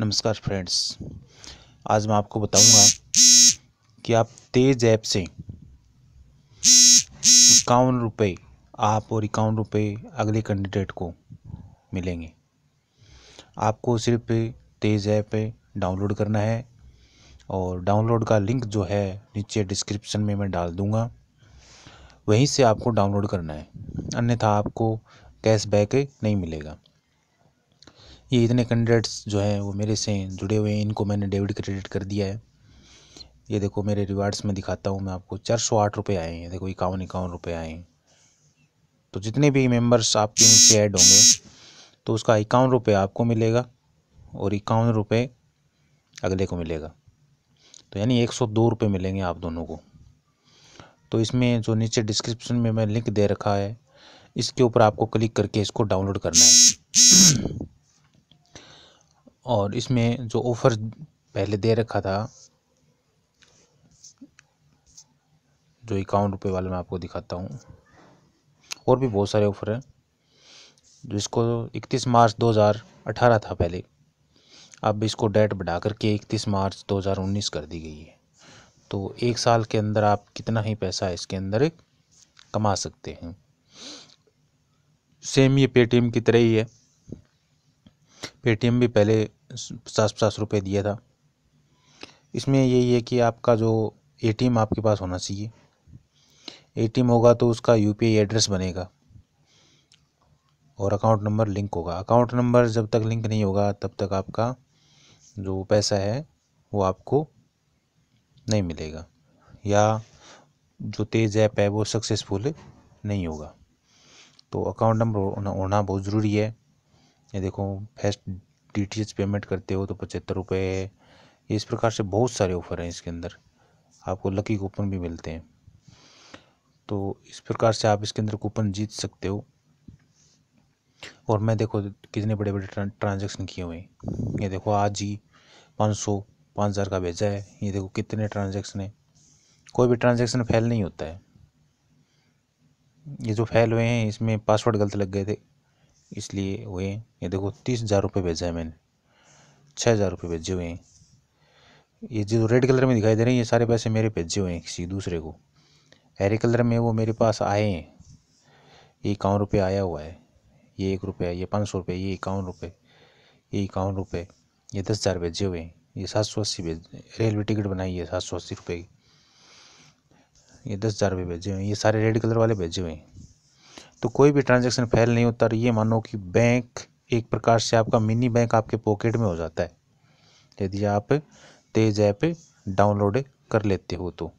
नमस्कार फ्रेंड्स आज मैं आपको बताऊंगा कि आप तेज ऐप से इक्यावन रुपये आप और इक्यावन रुपये अगले कैंडिडेट को मिलेंगे आपको सिर्फ तेज ऐप डाउनलोड करना है और डाउनलोड का लिंक जो है नीचे डिस्क्रिप्शन में मैं डाल दूंगा वहीं से आपको डाउनलोड करना है अन्यथा आपको कैशबैक नहीं मिलेगा ये इतने कैंडिडेट्स जो हैं वो मेरे से जुड़े हुए हैं इनको मैंने डेबिट क्रेडिट कर दिया है ये देखो मेरे रिवार्ड्स में दिखाता हूँ मैं आपको चार सौ आठ रुपये आए हैं देखो इक्यावन इक्यावन रुपये आए हैं तो जितने भी मेंबर्स आपके नीचे ऐड होंगे तो उसका इक्यावन रुपये आपको मिलेगा और इक्यावन रुपये अगले को मिलेगा तो यानी एक सौ दो रुपये मिलेंगे आप दोनों को तो इसमें जो नीचे डिस्क्रिप्शन में मैं लिंक दे रखा है इसके ऊपर आपको क्लिक करके इसको डाउनलोड करना है और इसमें जो ऑफ़र पहले दे रखा था जो इक्यावन रुपये वाले मैं आपको दिखाता हूँ और भी बहुत सारे ऑफ़र हैं जिसको 31 मार्च 2018 था पहले अब इसको डेट बढ़ा करके 31 मार्च 2019 कर दी गई है तो एक साल के अंदर आप कितना ही पैसा इसके अंदर कमा सकते हैं सेम ये पेटीएम की तरह ही है पेटीएम भी पहले पचास पचास रुपये दिया था इसमें यही है कि आपका जो ए टी एम आपके पास होना चाहिए ए टी एम होगा तो उसका यू पी आई एड्रेस बनेगा और अकाउंट नंबर लिंक होगा अकाउंट नंबर जब तक लिंक नहीं होगा तब तक आपका जो पैसा है वो आपको नहीं मिलेगा या जो तेज़ ऐप है वो सक्सेसफुल नहीं होगा तो अकाउंट नंबर होना बहुत ज़रूरी है ये देखो फेस्ट डी टी एच पेमेंट करते हो तो पचहत्तर रुपये इस प्रकार से बहुत सारे ऑफर हैं इसके अंदर आपको लकी कूपन भी मिलते हैं तो इस प्रकार से आप इसके अंदर कूपन जीत सकते हो और मैं देखो कितने बड़े बड़े ट्रांजेक्शन किए हुए हैं ये देखो आज ही पाँच सौ पाँच हज़ार का भेजा है ये देखो कितने ट्रांजेक्शन है कोई भी ट्रांजेक्शन फेल नहीं होता है ये जो फेल हुए हैं इसमें पासवर्ड गलत लग गए थे इसलिए वे ये देखो तीस हज़ार रुपये भेजा है मैंने छः हज़ार रुपये भेजे हुए हैं ये जो रेड कलर में दिखाई दे रहे हैं ये सारे पैसे मेरे भेजे हुए हैं किसी दूसरे को हरे कलर में वो मेरे पास आए हैं ये इक्यावन रुपये आया हुआ है ये एक रुपया ये पाँच सौ रुपये ये इक्यावन रुपये ये इक्यावन रुपये ये दस हज़ार भेजे हुए हैं ये सात सौ अस्सी भेज रेलवे टिकट बनाई है सात सौ अस्सी रुपये की ये दस हज़ार रुपये भेजे हुए हैं ये सारे रेड कलर वाले भेजे हुए हैं तो कोई भी ट्रांजेक्शन फेल नहीं होता ये मानो कि बैंक एक प्रकार से आपका मिनी बैंक आपके पॉकेट में हो जाता है यदि आप तेज ऐप डाउनलोड कर लेते हो तो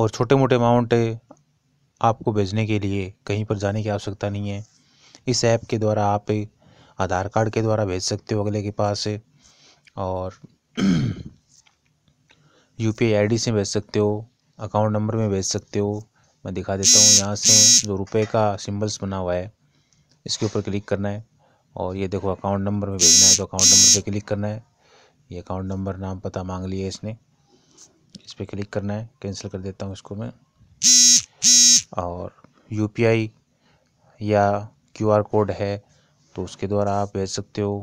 और छोटे मोटे अमाउंट आपको भेजने के लिए कहीं पर जाने की आवश्यकता नहीं है इस ऐप के द्वारा आप आधार कार्ड के द्वारा भेज सकते हो अगले के पास और यू पी आई से भेज सकते हो अकाउंट नंबर में भेज सकते हो मैं दिखा देता हूँ यहाँ से जो रुपए का सिम्बल्स बना हुआ है इसके ऊपर क्लिक करना है और ये देखो अकाउंट नंबर में भेजना है तो अकाउंट नंबर पे क्लिक करना है ये अकाउंट नंबर नाम पता मांग लिया इसने इस पर क्लिक करना है कैंसिल कर देता हूँ इसको मैं और यू या क्यू कोड है तो उसके द्वारा आप भेज सकते हो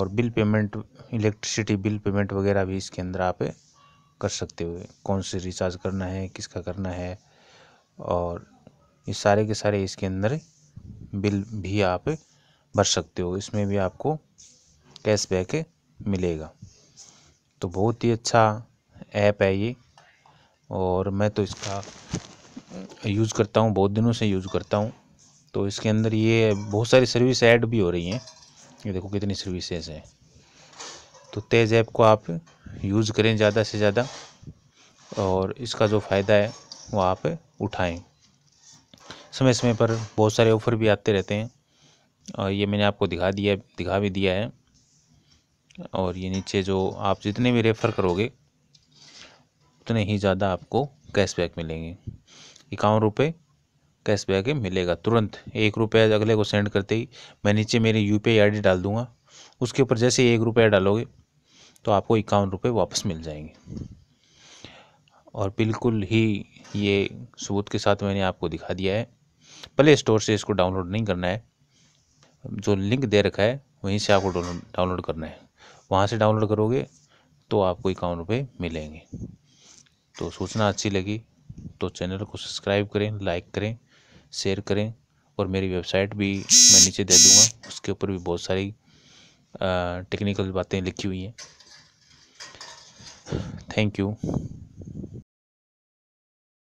और bill payment electricity bill payment वगैरह भी इसके अंदर आप कर सकते हुए कौन से रिचार्ज करना है किसका करना है और ये सारे के सारे इसके अंदर बिल भी आप भर सकते हो इसमें भी आपको कैशबैक मिलेगा तो बहुत ही अच्छा ऐप है ये और मैं तो इसका यूज़ करता हूँ बहुत दिनों से यूज़ करता हूँ तो इसके अंदर ये बहुत सारी सर्विस ऐड भी हो रही हैं ये देखो कितनी सर्विसेज हैं तो तेज़ ऐप को आप यूज़ करें ज़्यादा से ज़्यादा और इसका जो फ़ायदा है वो आप उठाएं समय समय पर बहुत सारे ऑफ़र भी आते रहते हैं और ये मैंने आपको दिखा दिया दिखा भी दिया है और ये नीचे जो आप जितने भी रेफ़र करोगे उतने ही ज़्यादा आपको कैशबैक मिलेंगे इक्यावन रुपये कैशबैक मिलेगा तुरंत एक रुपये अगले को सेंड करते ही मैं नीचे मेरी यू पी आई डाल दूँगा उसके ऊपर जैसे ही एक रुपया डालोगे तो आपको इक्यावन रुपये वापस मिल जाएंगे और बिल्कुल ही ये सबूत के साथ मैंने आपको दिखा दिया है प्ले स्टोर से इसको डाउनलोड नहीं करना है जो लिंक दे रखा है वहीं से आपको डाउनलोड करना है वहाँ से डाउनलोड करोगे तो आपको इक्यावन रुपये मिलेंगे तो सूचना अच्छी लगी तो चैनल को सब्सक्राइब करें लाइक करें शेयर करें और मेरी वेबसाइट भी मैं नीचे दे दूँगा उसके ऊपर भी बहुत सारी टेक्निकल बातें लिखी हुई हैं thank you